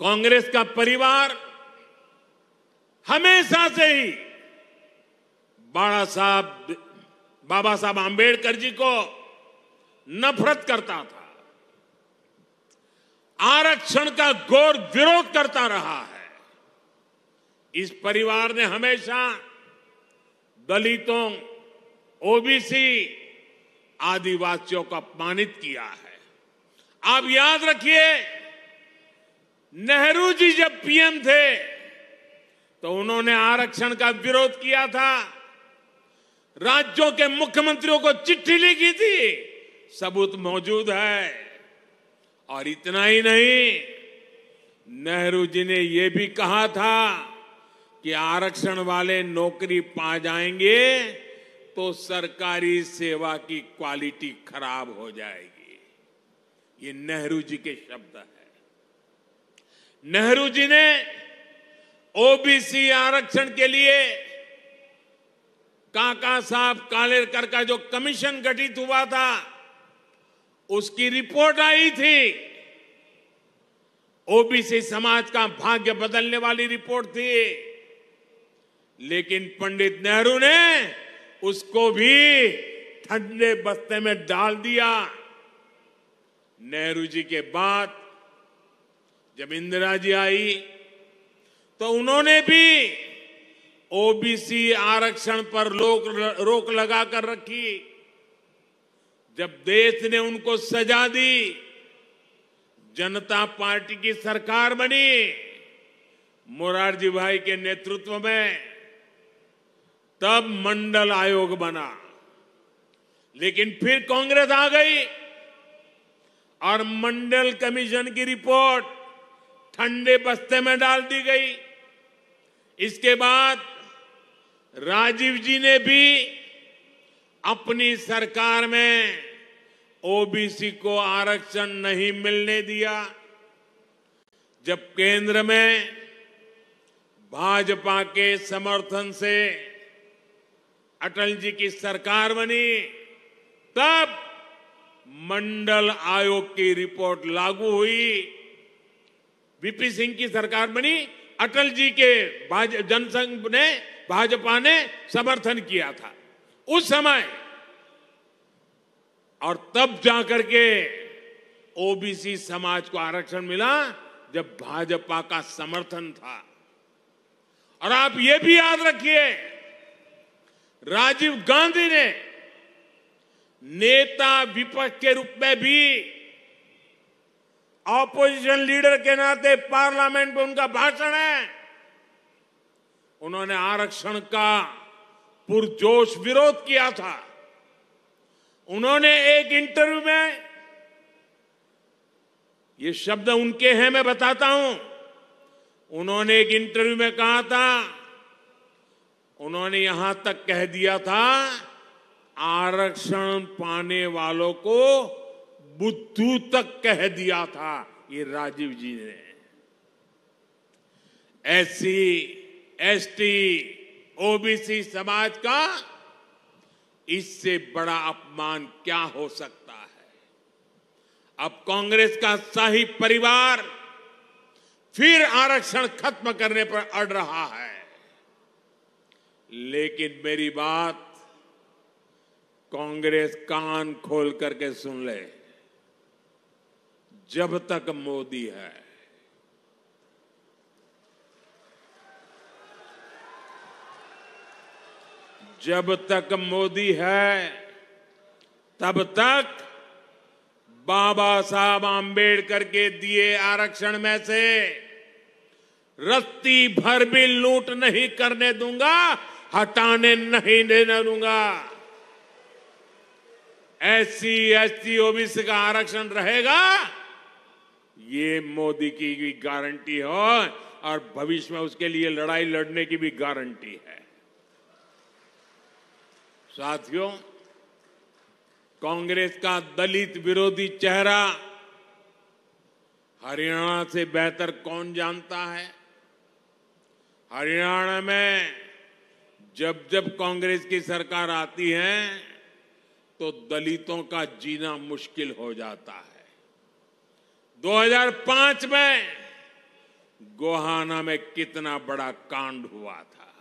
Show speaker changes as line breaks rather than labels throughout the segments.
कांग्रेस का परिवार हमेशा से ही बाड़ा साहब बाबा साहब आंबेडकर जी को नफरत करता था आरक्षण का घोर विरोध करता रहा है इस परिवार ने हमेशा दलितों ओबीसी आदिवासियों का अपमानित किया है आप याद रखिए नेहरू जी जब पीएम थे तो उन्होंने आरक्षण का विरोध किया था राज्यों के मुख्यमंत्रियों को चिट्ठी लिखी थी सबूत मौजूद है और इतना ही नहीं नेहरू जी ने यह भी कहा था कि आरक्षण वाले नौकरी पा जाएंगे तो सरकारी सेवा की क्वालिटी खराब हो जाएगी ये नेहरू जी के शब्द है नेहरू जी ने ओबीसी आरक्षण के लिए काका साहब कालेरकर का जो कमीशन गठित हुआ था उसकी रिपोर्ट आई थी ओबीसी समाज का भाग्य बदलने वाली रिपोर्ट थी लेकिन पंडित नेहरू ने उसको भी ठंडे बस्ते में डाल दिया नेहरू जी के बाद जब इंदिरा जी आई तो उन्होंने भी ओबीसी आरक्षण पर लोक रोक लगा कर रखी जब देश ने उनको सजा दी जनता पार्टी की सरकार बनी मोरारजी भाई के नेतृत्व में तब मंडल आयोग बना लेकिन फिर कांग्रेस आ गई और मंडल कमीशन की रिपोर्ट ठंडे बस्ते में डाल दी गई इसके बाद राजीव जी ने भी अपनी सरकार में ओबीसी को आरक्षण नहीं मिलने दिया जब केंद्र में भाजपा के समर्थन से अटल जी की सरकार बनी तब मंडल आयोग की रिपोर्ट लागू हुई वीपी सिंह की सरकार बनी अटल जी के जनसंघ ने भाजपा ने समर्थन किया था उस समय और तब जाकर के ओबीसी समाज को आरक्षण मिला जब भाजपा का समर्थन था और आप ये भी याद रखिए राजीव गांधी ने नेता विपक्ष के रूप में भी ऑपोजिशन लीडर के नाते पार्लियामेंट में उनका भाषण है उन्होंने आरक्षण का पुरजोश विरोध किया था उन्होंने एक इंटरव्यू में ये शब्द उनके हैं मैं बताता हूं उन्होंने एक इंटरव्यू में कहा था उन्होंने यहां तक कह दिया था आरक्षण पाने वालों को बुद्धू तक कह दिया था ये राजीव जी ने एस एसटी ओबीसी समाज का इससे बड़ा अपमान क्या हो सकता है अब कांग्रेस का शाही परिवार फिर आरक्षण खत्म करने पर अड़ रहा है लेकिन मेरी बात कांग्रेस कान खोल करके सुन ले जब तक मोदी है जब तक मोदी है तब तक बाबा साहब आंबेडकर के दिए आरक्षण में से रत्ती भर भी लूट नहीं करने दूंगा हटाने नहीं देने दूंगा S C S T OBC का आरक्षण रहेगा ये मोदी की भी गारंटी हो और भविष्य में उसके लिए लड़ाई लड़ने की भी गारंटी है साथियों कांग्रेस का दलित विरोधी चेहरा हरियाणा से बेहतर कौन जानता है हरियाणा में जब जब कांग्रेस की सरकार आती है तो दलितों का जीना मुश्किल हो जाता है 2005 में गोहाना में कितना बड़ा कांड हुआ था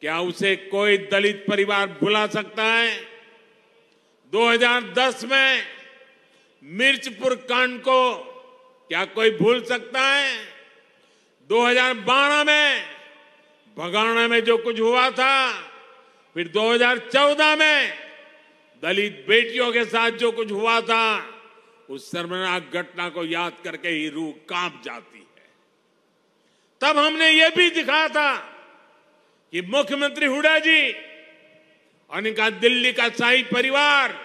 क्या उसे कोई दलित परिवार भुला सकता है 2010 में मिर्चपुर कांड को क्या कोई भूल सकता है 2012 में भगाना में जो कुछ हुआ था फिर 2014 में दलित बेटियों के साथ जो कुछ हुआ था उस शर्मनाक घटना को याद करके ही रूह कांप जाती है तब हमने ये भी दिखाया था कि मुख्यमंत्री हुडा जी और इनका दिल्ली का शाही परिवार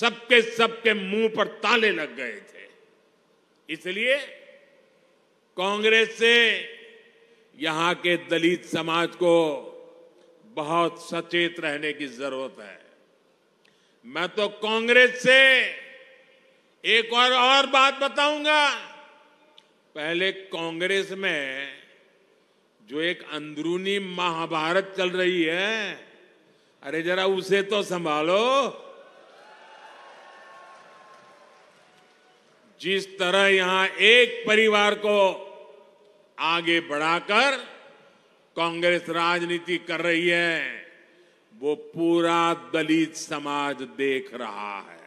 सबके सबके मुंह पर ताले लग गए थे इसलिए कांग्रेस से यहां के दलित समाज को बहुत सचेत रहने की जरूरत है मैं तो कांग्रेस से एक और और बात बताऊंगा पहले कांग्रेस में जो एक अंदरूनी महाभारत चल रही है अरे जरा उसे तो संभालो जिस तरह यहां एक परिवार को आगे बढ़ाकर कांग्रेस राजनीति कर रही है वो पूरा दलित समाज देख रहा है